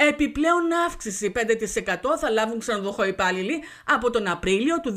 Επιπλέον αύξηση 5% θα λάβουν ξενοδοχό υπάλληλοι από τον Απρίλιο του 2024,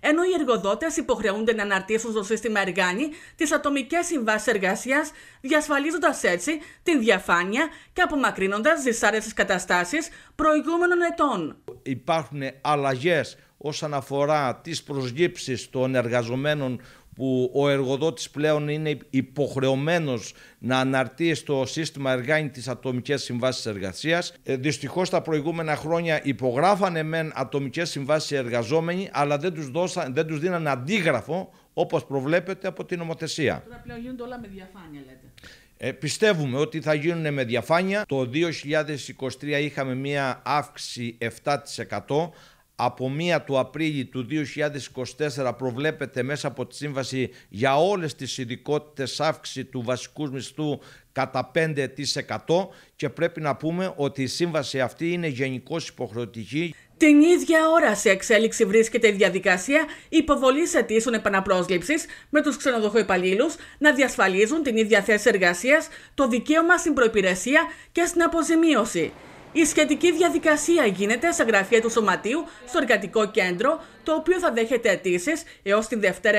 ενώ οι εργοδότες υποχρεούνται να αναρτήσουν στο σύστημα Εργάνη τις ατομικές συμβάσεις εργασίας, διασφαλίζοντας έτσι την διαφάνεια και απομακρύνοντας δυσάρεστες καταστάσεις προηγούμενων ετών. Υπάρχουν αλλαγές όσον αφορά τις προσγύψεις των εργαζομένων που ο εργοδότης πλέον είναι υποχρεωμένος να αναρτεί στο σύστημα εργάνη τις ατομικές συμβάσεις εργασίας. Ε, δυστυχώς τα προηγούμενα χρόνια υπογράφανε μεν ατομικές συμβάσεις εργαζόμενοι, αλλά δεν τους, δώσαν, δεν τους δίνανε αντίγραφο όπως προβλέπεται από την νομοθεσία. Τώρα πλέον γίνονται όλα με διαφάνεια λέτε. Ε, πιστεύουμε ότι θα γίνουν με διαφάνεια. Το 2023 είχαμε μία αύξηση 7% από 1 του Απρίλη του 2024 προβλέπεται μέσα από τη σύμβαση για όλες τις ειδικότητες αύξηση του βασικού μισθού κατά 5% και πρέπει να πούμε ότι η σύμβαση αυτή είναι γενικώς υποχρεωτική. Την ίδια ώρα σε εξέλιξη βρίσκεται η διαδικασία υποβολής αιτήσεων επαναπρόσληψης με τους ξενοδοχοϊπαλλήλους να διασφαλίζουν την ίδια θέση εργασίας, το δικαίωμα στην προπηρεσία και στην αποζημίωση. Η σχετική διαδικασία γίνεται στα γραφεία του Σωματείου στο Εργατικό Κέντρο, το οποίο θα δέχεται αιτήσεις έως την Δευτέρα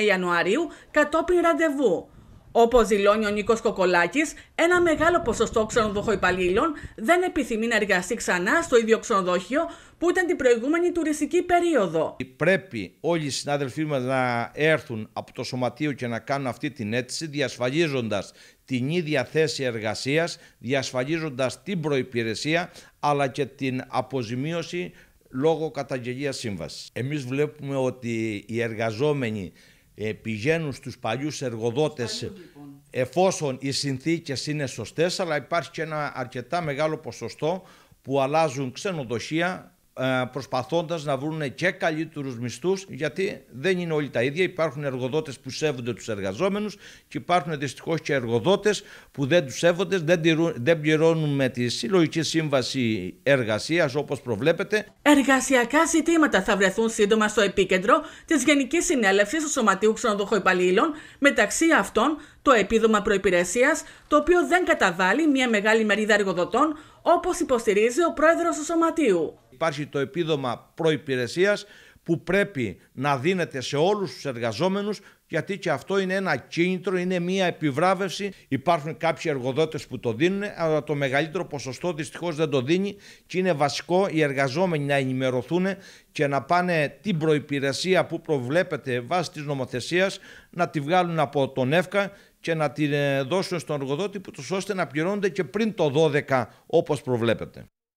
29 Ιανουαρίου κατόπιν ραντεβού. Όπως δηλώνει ο Νίκος Κοκολάκης, ένα μεγάλο ποσοστό ξενοδοχοϊπαλλήλων δεν επιθυμεί να εργαστεί ξανά στο ίδιο ξενοδοχείο που ήταν την προηγούμενη τουριστική περίοδο. Πρέπει όλοι οι συνάδελφοί μας να έρθουν από το σωματείο και να κάνουν αυτή την αίτηση, διασφαλίζοντας την ίδια θέση εργασίας, διασφαλίζοντας την προπηρεσία αλλά και την αποζημίωση λόγω καταγγελίας σύμβασης. Εμείς βλέπουμε ότι οι εργαζόμενοι ε, πηγαίνουν στους παλιούς εργοδότες λοιπόν. εφόσον οι συνθήκες είναι σωστές αλλά υπάρχει και ένα αρκετά μεγάλο ποσοστό που αλλάζουν ξενοδοχεία ε, προσπαθώντας να βρουν και καλύτερους μισθούς γιατί δεν είναι όλοι τα ίδια. Υπάρχουν εργοδότες που σέβονται τους εργαζόμενους και υπάρχουν δυστυχώς και εργοδότες που δεν τους σέβονται, δεν, δεν πληρώνουν με τη συλλογική σύμβαση εργασίας όπως προβλέπετε. Εργασιακά ζητήματα θα βρεθούν σύντομα στο επίκεντρο της Γενικής Συνέλευσης του Σωματείου Ξενοδοχών Υπαλλήλων μεταξύ αυτών το επίδομα προπηρεσία, το οποίο δεν καταβάλει μια μεγάλη μερίδα εργοδοτών, όπως υποστηρίζει ο πρόεδρος του Σωματείου. Υπάρχει το επίδομα προϋπηρεσίας που πρέπει να δίνεται σε όλους τους εργαζόμενους γιατί και αυτό είναι ένα κίνητρο, είναι μια επιβράβευση. Υπάρχουν κάποιοι εργοδότες που το δίνουν, αλλά το μεγαλύτερο ποσοστό δυστυχώς δεν το δίνει και είναι βασικό οι εργαζόμενοι να ενημερωθούν και να πάνε την προϋπηρεσία που προβλέπεται βάσει της νομοθεσίας να τη βγάλουν από τον ΕΦΚΑ και να τη ε, δώσουν στον εργοδότη που τους ώστε να πληρώνονται και πριν το 12 όπως προβλέπεται.